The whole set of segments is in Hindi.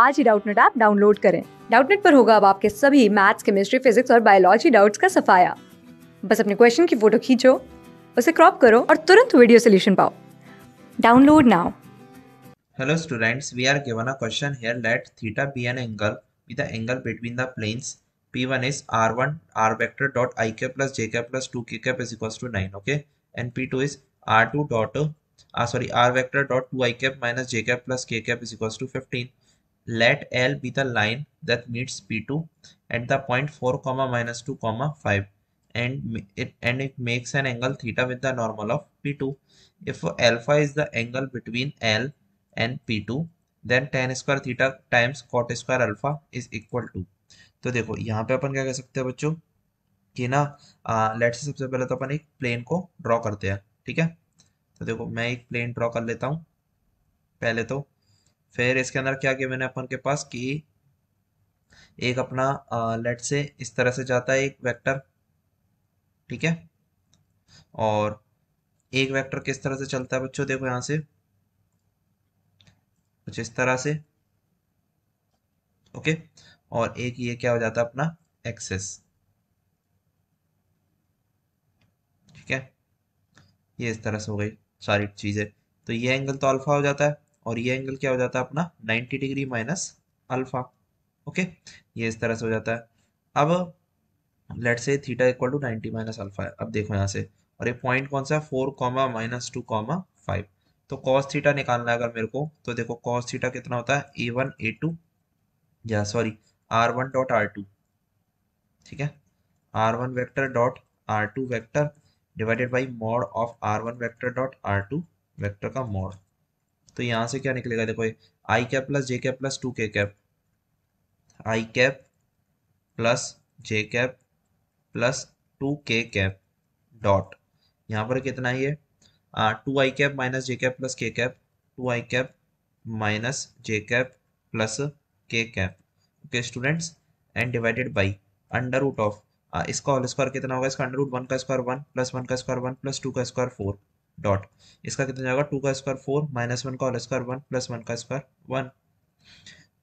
आज ही डाउटनेट ऐप डाउनलोड करें डाउटनेट पर होगा अब आपके सभी मैथ्स केमिस्ट्री फिजिक्स और बायोलॉजी डाउट्स का सफाया बस अपने क्वेश्चन की फोटो खींचो उसे क्रॉप करो और तुरंत वीडियो सोल्यूशन पाओ download now Hello students, we are given a question here that theta be an angle with the angle between the planes P1 is R1 R vector dot IK plus JK plus 2K cap is equals to 9 okay and P2 is R2 dot uh, sorry R vector dot 2I cap minus JK plus K cap is equals to 15 let L be the line that meets P2 at the point 4 comma minus 2 comma 5 and it and it makes an angle theta with the normal of P2. If alpha is the angle between L and P2 then tan square theta times cot square alpha is equal to तो देखो यहाँ पे अपन क्या कह सकते हैं बच्चों कि ना लेट से सबसे पहले तो अपन एक प्लेन को ड्रॉ करते हैं ठीक है तो देखो मैं एक प्लेन ड्रॉ कर लेता हूँ पहले तो फिर इसके अंदर क्या किया मैंने अपन के पास कि एक अपना लेट से इस तरह से जाता है एक वेक्टर ठीक है और एक वेक्टर किस तरह से चलता है बच्चों देखो यहां से कुछ इस तरह से ओके और एक ये क्या हो जाता है अपना एक्सेस ठीक है ये इस तरह से हो गई सारी चीज़ें तो ये एंगल तो अल्फा हो जाता है और ये एंगल क्या हो जाता है अपना 90 डिग्री माइनस अल्फा ओके ये इस तरह से हो जाता है अब let say theta equal to ninety minus alpha है अब देखो यहाँ से और ये पॉइंट कौन सा है four comma minus two comma five तो कॉस थीटा निकालना है अगर मेरे को तो देखो कॉस थीटा कितना होता है ए वन ए टू या sorry R one dot R two ठीक है R one vector dot R two vector divided by mod of R one vector dot R two vector का मॉड तो यहाँ से क्या निकलेगा देखो I cap plus J cap plus two K cap I cap plus J cap plus two K cap dot यहाँ पर कितना है ये two I cap minus J cap plus K cap two I cap minus J cap plus K cap okay students and divided by under root of इसका होल स्क्वायर कितना होगा इसका अंडर रूट वन का स्क्वायर वन प्लस वन का स्क्वायर वन प्लस टू का स्क्वायर फोर डॉट इसका कितना जाएगा टू का स्क्वायर फोर माइनस वन का स्क्वायर वन प्लस वन का स्क्वायर वन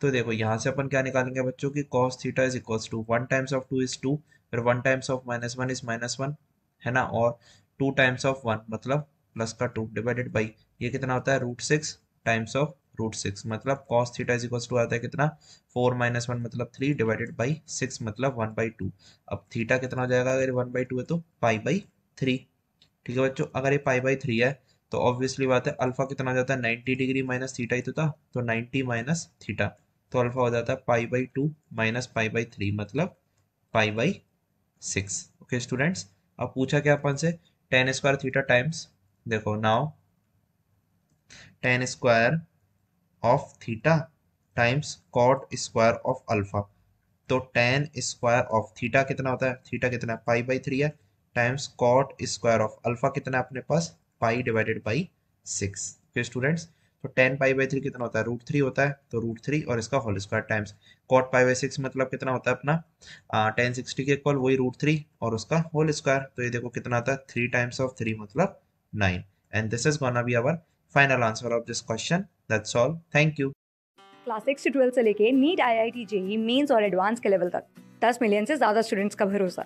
तो देखो यहाँ से अपन क्या निकालेंगे बच्चों की cos theta is equals to one times of two is two फिर one times of minus one is minus one है ना और टू टाइम्स ऑफ वन मतलब प्लस का टू डिवाइडेड बाई ये कितना होता है root six times of root six मतलब cos theta is equals to आता है कितना फोर माइनस वन मतलब थ्री डिवाइडेड बाई सिक्स मतलब वन बाई टू अब थीटा कितना हो जाएगा अगर वन बाई टू है तो पाई बाई थ्री ठीक है बच्चों अगर ये पाई बाई थ्री है तो ऑब्वियसली बात है अल्फा कितना हो जाता है नाइन्टी डिग्री माइनस थीटा ही तो था तो नाइन्टी माइनस थीटा तो अल्फा हो जाता है pi by two minus pi by three मतलब pi by six okay students अब पूछा क्या अपन से टेन स्क्वायर थीटा टाइम्स देखो now tan square of theta times cot square of alpha तो टेन स्क्वायर ऑफ थीटा कितना होता है थीटा कितना है पाई बाई थ्री है times cot square of alpha कितना है अपने पास पाई डिवाइडेड बाई सिक्स फिर स्टूडेंट्स तो टेन पाई बाई थ्री कितना होता है रूट थ्री होता है तो रूट थ्री और इसका whole square times cot pi by six मतलब कितना होता है अपना टेन सिक्सटी के इक्वल वही रूट थ्री और उसका होल स्क्वायर तो ये देखो कितना आता है थ्री टाइम्स ऑफ थ्री मतलब nine and this is gonna be our final answer of this question that's all thank you class six से से लेके NEET I I T JEE mains और एडवांस के लेवल तक दस मिलियन से ज्यादा स्टूडेंट्स का भरोसा